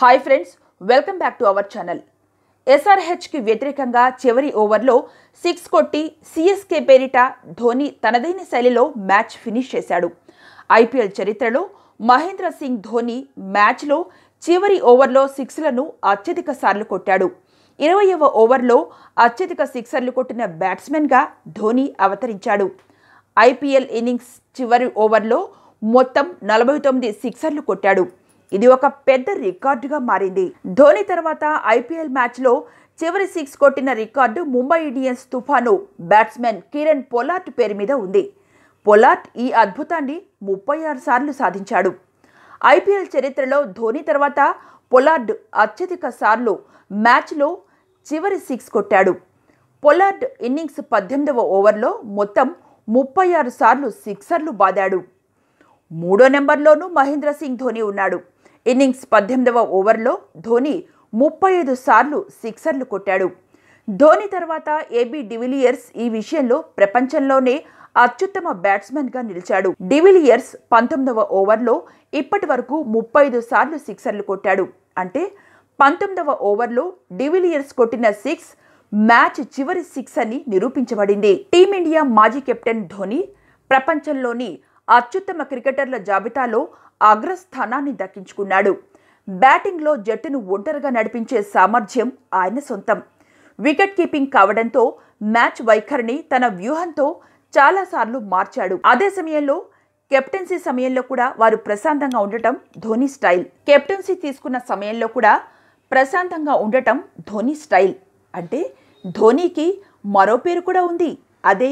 hi friends welcome back to our channel ఎస్ఆర్హెచ్కి వ్యతిరేకంగా చివరి ఓవర్లో సిక్స్ కొట్టి సిఎస్కే పేరిట ధోని తనదైన శైలిలో మ్యాచ్ ఫినిష్ చేశాడు ఐపీఎల్ చరిత్రలో మహేంద్ర సింగ్ ధోని మ్యాచ్లో చివరి ఓవర్లో సిక్స్లను అత్యధిక సార్లు కొట్టాడు ఇరవయవ ఓవర్లో అత్యధిక సిక్సర్లు కొట్టిన బ్యాట్స్మెన్గా ధోని అవతరించాడు ఐపీఎల్ ఇన్నింగ్స్ చివరి ఓవర్లో మొత్తం నలభై తొమ్మిది సిక్సర్లు కొట్టాడు ఇది ఒక పెద్ద రికార్డుగా మారింది ధోని తర్వాత ఐపీఎల్ మ్యాచ్లో చివరి సిక్స్ కొట్టిన రికార్డు ముంబై ఇండియన్స్ తుఫాను బ్యాట్స్మెన్ కిరణ్ పొలాట్ పేరు మీద ఉంది పొలాట్ ఈ అద్భుతాన్ని ముప్పై ఆరు సార్లు సాధించాడు ఐపీఎల్ చరిత్రలో ధోని తర్వాత పొలార్డ్ అత్యధిక సార్లు మ్యాచ్లో చివరి సిక్స్ కొట్టాడు పొలార్డ్ ఇన్నింగ్స్ పద్దెనిమిదవ ఓవర్లో మొత్తం ముప్పై ఆరు సార్లు సిక్సర్లు బాదాడు మూడో నెంబర్లోనూ మహేంద్ర సింగ్ ధోని ఉన్నాడు ఇన్నింగ్స్ పద్దెనిమిదవ ఓవర్లో ధోని ముప్పై ఐదు సార్లు సిక్సర్లు కొట్టాడు ధోని తర్వాత ఏబీ డివిలియర్స్ ఈ విషయంలో ప్రపంచంలోనే అత్యుత్తమ బ్యాట్స్మెన్గా నిలిచాడు డివిలియర్స్ పంతొమ్మిదవ ఓవర్లో ఇప్పటి వరకు ముప్పై ఐదు సార్లు సిక్సర్లు కొట్టాడు అంటే పంతొమ్మిదవ ఓవర్లో డివిలియర్స్ కొట్టిన సిక్స్ మ్యాచ్ చివరి సిక్స్ అని నిరూపించబడింది టీమిండియా మాజీ కెప్టెన్ ధోని ప్రపంచంలోని అత్యుత్తమ క్రికెటర్ల జాబితాలో అగ్రస్థానాన్ని దక్కించుకున్నాడు బ్యాటింగ్లో జట్టును ఒంటరిగా నడిపించే సామర్థ్యం ఆయన సొంతం వికెట్ కీపింగ్ కావడంతో మ్యాచ్ వైఖరిని తన వ్యూహంతో చాలాసార్లు మార్చాడు అదే సమయంలో కెప్టెన్సీ సమయంలో కూడా వారు ప్రశాంతంగా ఉండటం ధోని స్టైల్ కెప్టెన్సీ తీసుకున్న సమయంలో కూడా ప్రశాంతంగా ఉండటం ధోని స్టైల్ అంటే ధోనికి మరో పేరు కూడా ఉంది అదే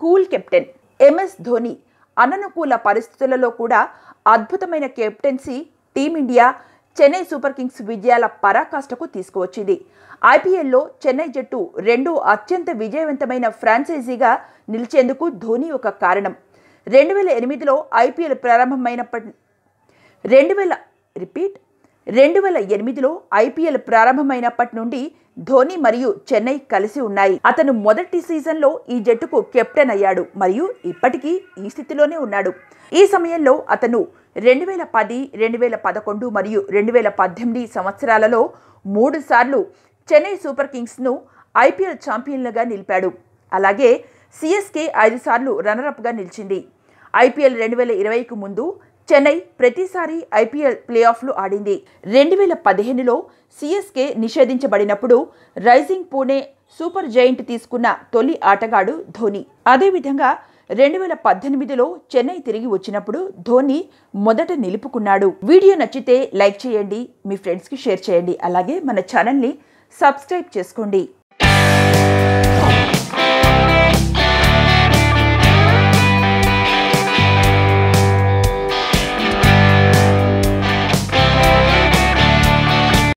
కూల్ కెప్టెన్ ఎంఎస్ ధోని అననుకూల పరిస్థితులలో కూడా అద్భుతమైన captaincy Team India Chennai Super Kings విజయాల పరాకాష్ఠకు తీసుకువచ్చింది ఐపీఎల్లో చెన్నై జట్టు రెండు అత్యంత విజయవంతమైన ఫ్రాంచైజీగా నిలిచేందుకు ధోని ఒక కారణం రెండు వేల ఎనిమిదిలో ఐపీఎల్ ప్రారంభమైనప్పటి రెండు వేల రిపీట్ రెండు వేల ఎనిమిదిలో ఐపీఎల్ ప్రారంభమైనప్పటి నుండి ధోని మరియు చెన్నై కలిసి ఉన్నాయి అతను మొదటి సీజన్లో ఈ జట్టుకు కెప్టెన్ అయ్యాడు మరియు ఇప్పటికీ ఈ స్థితిలోనే ఉన్నాడు ఈ సమయంలో అతను రెండు వేల పది రెండు వేల పదకొండు మరియు రెండు వేల పద్దెనిమిది సంవత్సరాలలో సార్లు చెన్నై సూపర్ కింగ్స్ను ఐపీఎల్ ఛాంపియన్లుగా నిలిపాడు అలాగే సిఎస్కే సార్లు రన్నర్అప్గా నిలిచింది ఐపీఎల్ రెండు వేల ఇరవైకు ముందు చెన్నై ప్రతిసారి ఐపీఎల్ ప్లే ఆఫ్లు ఆడింది రెండు వేల పదిహేనులో సిఎస్కే నిషేధించబడినప్పుడు రైజింగ్ పూణే సూపర్ జైంట్ తీసుకున్న తొలి ఆటగాడు ధోని అదేవిధంగా రెండు వేల పద్దెనిమిదిలో చెన్నై తిరిగి వచ్చినప్పుడు ధోని మొదట నిలుపుకున్నాడు వీడియో నచ్చితే లైక్ చేయండి మీ ఫ్రెండ్స్కి షేర్ చేయండి అలాగే మన ఛానల్ని సబ్స్క్రైబ్ చేసుకోండి